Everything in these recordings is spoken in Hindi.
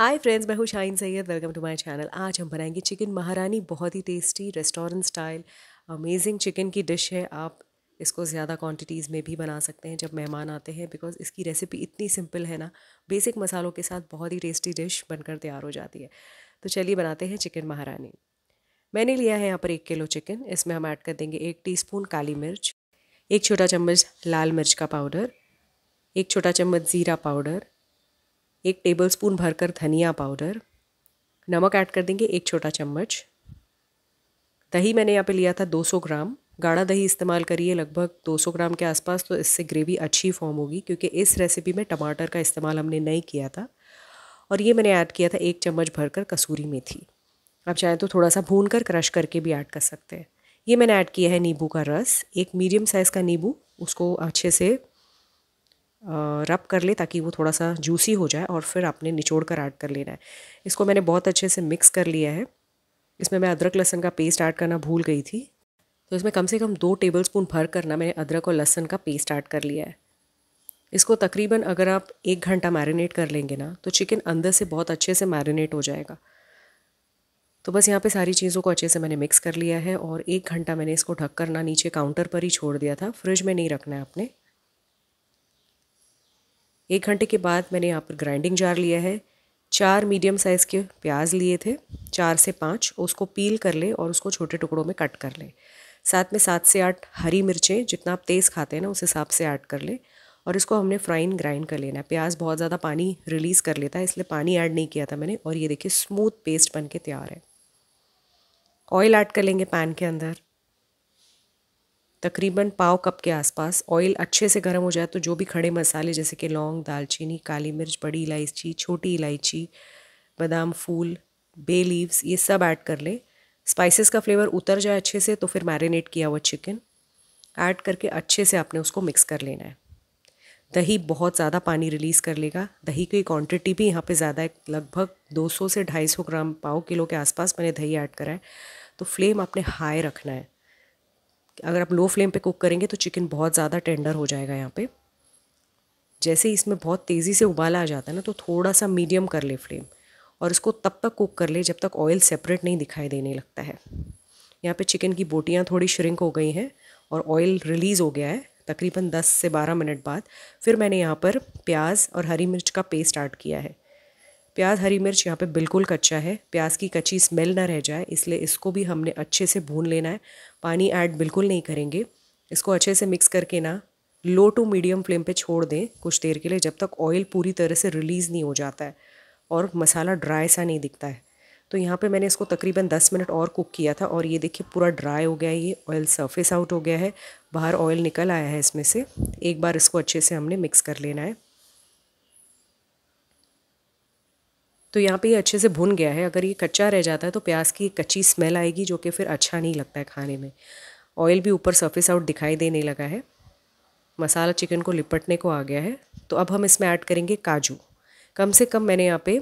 हाय फ्रेंड्स मैं हूँ Shine Syed welcome to my channel आज हम बनाएंगे चिकन महारानी बहुत ही tasty restaurant style amazing chicken की डिश है आप इसको ज़्यादा क्वांटिटीज़ में भी बना सकते हैं जब मेहमान आते हैं बिकॉज इसकी रेसिपी इतनी सिंपल है ना बेसिक मसालों के साथ बहुत ही टेस्टी डिश बनकर तैयार हो जाती है तो चलिए बनाते हैं चिकन महारानी मैंने लिया है यहाँ पर एक किलो चिकन इसमें हम ऐड कर देंगे एक टी काली मिर्च एक छोटा चम्मच लाल मिर्च का पाउडर एक छोटा चम्मच ज़ीरा पाउडर एक टेबल स्पून भरकर धनिया पाउडर नमक ऐड कर देंगे एक छोटा चम्मच दही मैंने यहाँ पे लिया था 200 ग्राम गाढ़ा दही इस्तेमाल करिए लगभग 200 ग्राम के आसपास तो इससे ग्रेवी अच्छी फॉर्म होगी क्योंकि इस रेसिपी में टमाटर का इस्तेमाल हमने नहीं किया था और ये मैंने ऐड किया था एक चम्मच भरकर कसूरी मेथी आप चाहें तो थोड़ा सा भून कर क्रश करके भी ऐड कर सकते हैं ये मैंने ऐड किया है नींबू का रस एक मीडियम साइज़ का नींबू उसको अच्छे से रब कर ले ताकि वो थोड़ा सा जूसी हो जाए और फिर आपने निचोड़ कर ऐड कर लेना है इसको मैंने बहुत अच्छे से मिक्स कर लिया है इसमें मैं अदरक लहसन का पेस्ट ऐड करना भूल गई थी तो इसमें कम से कम दो टेबल स्पून भर करना मैंने अदरक और लहसन का पेस्ट ऐड कर लिया है इसको तकरीबन अगर आप एक घंटा मैरिनेट कर लेंगे ना तो चिकन अंदर से बहुत अच्छे से मैरिनेट हो जाएगा तो बस यहाँ पे सारी चीज़ों को अच्छे से मैंने मिक्स कर लिया है और एक घंटा मैंने इसको ढक करना नीचे काउंटर पर ही छोड़ दिया था फ्रिज में नहीं रखना है आपने एक घंटे के बाद मैंने यहाँ पर ग्राइंडिंग जार लिया है चार मीडियम साइज़ के प्याज लिए थे चार से पाँच उसको पील कर लें और उसको छोटे टुकड़ों में कट कर लें साथ में सात से आठ हरी मिर्चें जितना आप तेज़ खाते हैं ना उस हिसाब से ऐड कर लें और इसको हमने फ्राइन ग्राइंड कर लेना है प्याज बहुत ज़्यादा पानी रिलीज़ कर लेता है इसलिए पानी ऐड नहीं किया था मैंने और ये देखिए स्मूथ पेस्ट बन के तैयार है ऑयल ऐड कर लेंगे पैन के अंदर तकरीबन पाव कप के आसपास ऑयल अच्छे से गर्म हो जाए तो जो भी खड़े मसाले जैसे कि लौंग दालचीनी काली मिर्च बड़ी इलायची छोटी इलायची बादाम फूल बे लीव्स ये सब ऐड कर लें स्पाइसेस का फ्लेवर उतर जाए अच्छे से तो फिर मैरिनेट किया हुआ चिकन ऐड करके अच्छे से आपने उसको मिक्स कर लेना है दही बहुत ज़्यादा पानी रिलीज़ कर लेगा दही की क्वांटिटी भी यहाँ पे ज़्यादा है लगभग 200 से 250 ग्राम पाव किलो के आसपास मैंने दही ऐड करा है तो फ्लेम आपने हाई रखना है अगर आप लो फ्लेम पे कुक करेंगे तो चिकन बहुत ज़्यादा टेंडर हो जाएगा यहाँ पे जैसे इसमें बहुत तेज़ी से उबाला आ जाता है ना तो थोड़ा सा मीडियम कर ले फ्लेम और इसको तब तक कुक कर ले जब तक ऑयल सेपरेट नहीं दिखाई देने लगता है यहाँ पे चिकन की बोटियाँ थोड़ी श्रिंक हो गई हैं और ऑयल रिलीज़ हो गया है तकरीबन 10 से 12 मिनट बाद फिर मैंने यहाँ पर प्याज और हरी मिर्च का पेस्ट ऐड किया है प्याज हरी मिर्च यहाँ पे बिल्कुल कच्चा है प्याज की कच्ची स्मेल ना रह जाए इसलिए इसको भी हमने अच्छे से भून लेना है पानी ऐड बिल्कुल नहीं करेंगे इसको अच्छे से मिक्स करके ना लो टू मीडियम फ्लेम पे छोड़ दें कुछ देर के लिए जब तक ऑयल पूरी तरह से रिलीज़ नहीं हो जाता है और मसाला ड्राई सा नहीं दिखता है तो यहाँ पे मैंने इसको तकरीबन 10 मिनट और कुक किया था और ये देखिए पूरा ड्राई हो गया है ये ऑयल सरफेस आउट हो गया है बाहर ऑयल निकल आया है इसमें से एक बार इसको अच्छे से हमने मिक्स कर लेना है तो यहाँ पे ये अच्छे से भुन गया है अगर ये कच्चा रह जाता है तो प्याज की कच्ची स्मेल आएगी जो कि फिर अच्छा नहीं लगता है खाने में ऑयल भी ऊपर सरफेस आउट दिखाई देने लगा है मसाला चिकन को लिपटने को आ गया है तो अब हम इसमें ऐड करेंगे काजू कम से कम मैंने यहाँ पे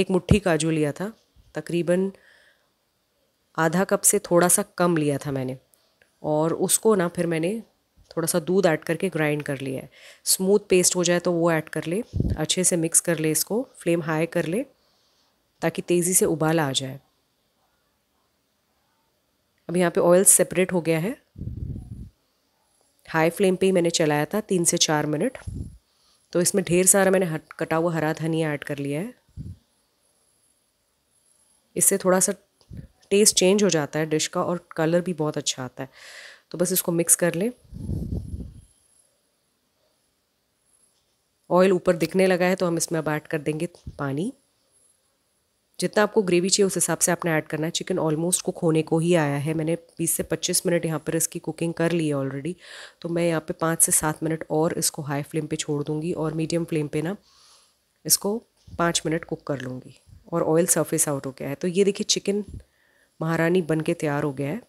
एक मुट्ठी काजू लिया था तकरीबन आधा कप से थोड़ा सा कम लिया था मैंने और उसको ना फिर मैंने थोड़ा सा दूध ऐड करके ग्राइंड कर लिया है स्मूथ पेस्ट हो जाए तो वो ऐड कर ले अच्छे से मिक्स कर ले इसको फ्लेम हाई कर ले ताकि तेज़ी से उबाल आ जाए अब यहाँ पे ऑयल सेपरेट हो गया है हाई फ्लेम पे ही मैंने चलाया था तीन से चार मिनट तो इसमें ढेर सारा मैंने कटा हुआ हरा धनिया ऐड कर लिया है इससे थोड़ा सा टेस्ट चेंज हो जाता है डिश का और कलर भी बहुत अच्छा आता है तो बस इसको मिक्स कर लें ऑयल ऊपर दिखने लगा है तो हम इसमें अब ऐड कर देंगे पानी जितना आपको ग्रेवी चाहिए उस हिसाब से आपने ऐड करना है चिकन ऑलमोस्ट कुक होने को ही आया है मैंने 20 से 25 मिनट यहाँ पर इसकी कुकिंग कर ली है ऑलरेडी तो मैं यहाँ पे पाँच से सात मिनट और इसको हाई फ्लेम पे छोड़ दूँगी और मीडियम फ्लेम पे ना इसको पाँच मिनट कुक कर लूँगी और ऑयल सरफेस आउट हो गया है तो ये देखिए चिकन महारानी बन के तैयार हो गया है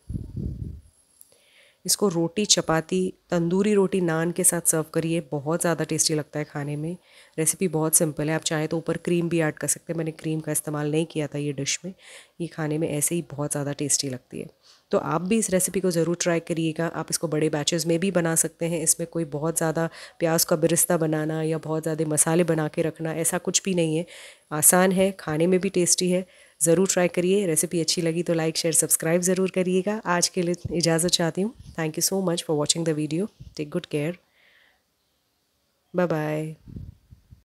इसको रोटी चपाती तंदूरी रोटी नान के साथ सर्व करिए बहुत ज़्यादा टेस्टी लगता है खाने में रेसिपी बहुत सिंपल है आप चाहें तो ऊपर क्रीम भी ऐड कर सकते हैं मैंने क्रीम का इस्तेमाल नहीं किया था ये डिश में ये खाने में ऐसे ही बहुत ज़्यादा टेस्टी लगती है तो आप भी इस रेसिपी को ज़रूर ट्राई करिएगा आप इसको बड़े बैचेज़ में भी बना सकते हैं इसमें कोई बहुत ज़्यादा प्याज का बिरिस्ता बनाना या बहुत ज़्यादा मसाले बना के रखना ऐसा कुछ भी नहीं है आसान है खाने में भी टेस्टी है ज़रूर ट्राई करिए रेसिपी अच्छी लगी तो लाइक शेयर सब्सक्राइब ज़रूर करिएगा आज के लिए इजाज़त चाहती हूँ thank you so much for watching the video take good care bye bye